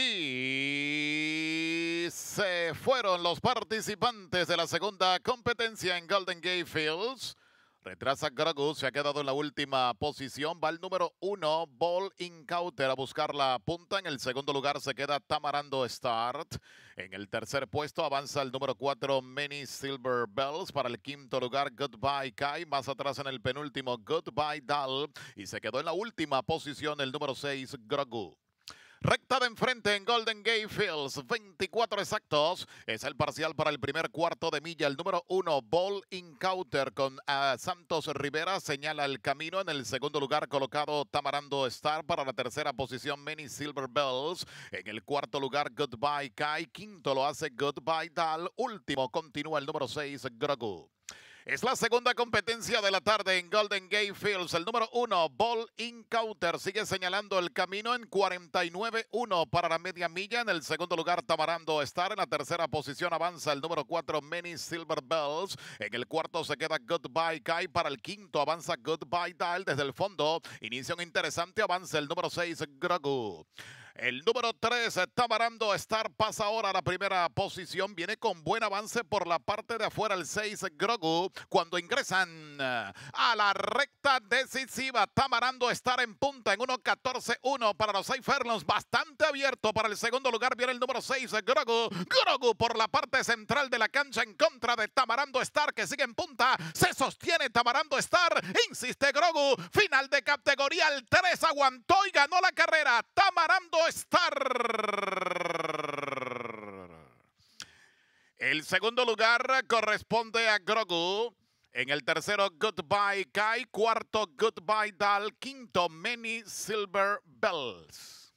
Y se fueron los participantes de la segunda competencia en Golden Gate Fields. Retrasa Grogu, se ha quedado en la última posición. Va el número uno, Ball Incauter, a buscar la punta. En el segundo lugar se queda Tamarando Start. En el tercer puesto avanza el número cuatro, Many Silver Bells. Para el quinto lugar, Goodbye Kai. Más atrás en el penúltimo, Goodbye Dal. Y se quedó en la última posición el número seis, Gragu. Recta de enfrente en Golden Gate Fields, 24 exactos. Es el parcial para el primer cuarto de milla. El número uno, Ball Encounter con ah, Santos Rivera, señala el camino. En el segundo lugar, colocado Tamarando Star. Para la tercera posición, Many Silver Bells. En el cuarto lugar, Goodbye Kai. Quinto lo hace Goodbye Dal. Último continúa el número 6, Grogu. Es la segunda competencia de la tarde en Golden Gate Fields. El número uno, Ball Encounter, sigue señalando el camino en 49-1 para la media milla. En el segundo lugar, Tamarando Star. En la tercera posición avanza el número cuatro, Many Silver Bells. En el cuarto se queda Goodbye Kai Para el quinto avanza Goodbye Dial desde el fondo. Inicia un interesante avance el número seis, Grogu. El número 3 Tamarando Star, pasa ahora a la primera posición. Viene con buen avance por la parte de afuera el 6 Grogu. Cuando ingresan a la recta decisiva, Tamarando Star en punta en 14 1 para los 6 fernos, Bastante abierto para el segundo lugar. Viene el número 6 Grogu. Grogu por la parte central de la cancha en contra de Tamarando Star que sigue en punta. Se sostiene Tamarando Star. Insiste Grogu. Final de categoría. El 3 aguantó y ganó la carrera. Tamarando el segundo lugar corresponde a Grogu. En el tercero, Goodbye Kai. Cuarto, Goodbye Dal. Quinto, Many Silver Bells.